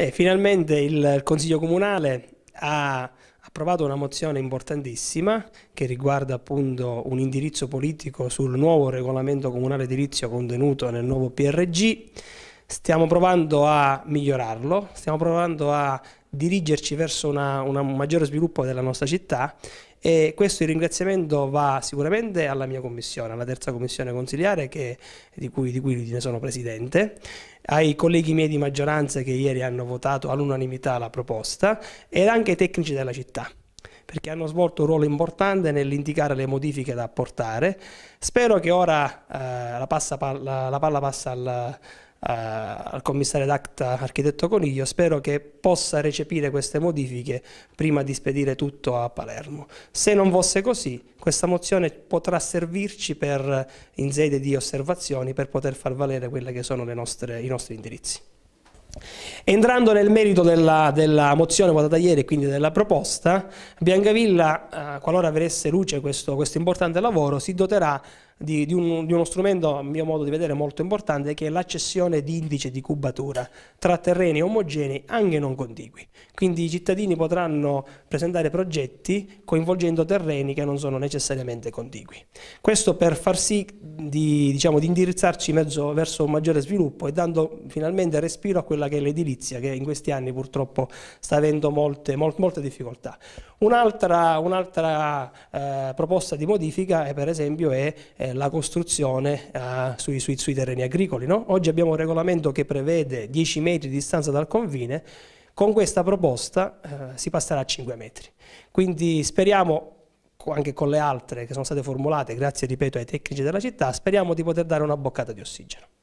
E eh, finalmente il Consiglio Comunale ha approvato una mozione importantissima che riguarda appunto un indirizzo politico sul nuovo regolamento comunale edilizio contenuto nel nuovo PRG stiamo provando a migliorarlo, stiamo provando a dirigerci verso un maggiore sviluppo della nostra città e questo il ringraziamento va sicuramente alla mia commissione, alla terza commissione consiliare che, di, cui, di, cui, ne sono presidente, ai colleghi miei di maggioranza che ieri hanno votato all'unanimità la proposta ed anche ai tecnici della città perché hanno svolto un ruolo importante nell'indicare le modifiche da apportare. Spero che ora eh, la, palla passa al, eh, al commissario d'acta architetto Coniglio, spero che possa recepire queste modifiche prima di spedire tutto a Palermo. Se non fosse così, questa mozione potrà servirci per, in sede di osservazioni per poter far valere quelli che sono nostre, i nostri indirizzi. Entrando nel merito della, della mozione votata ieri e quindi della proposta, Biancavilla, eh, qualora avesse luce questo, questo, importante lavoro, si doterà di, di, un, di, uno strumento, a mio modo di vedere, molto importante, che è l'accessione di indice di cubatura tra terreni omogenei anche non contigui. Quindi i cittadini potranno presentare progetti coinvolgendo terreni che non sono necessariamente contigui. Questo per far sì di, diciamo, di indirizzarci verso un maggiore sviluppo e dando finalmente respiro a quello quella che è l'edilizia, che in questi anni purtroppo sta avendo molte, molte, molte difficoltà. Un'altra, un eh, proposta di modifica è per esempio è, eh, la costruzione eh, sui, sui, sui, terreni agricoli. No? Oggi abbiamo un regolamento che prevede 10 metri di distanza dal confine, con questa proposta eh, si passerà a 5 metri. Quindi speriamo anche con le altre che sono state formulate, grazie ripeto ai tecnici della città, speriamo di poter dare una boccata di ossigeno.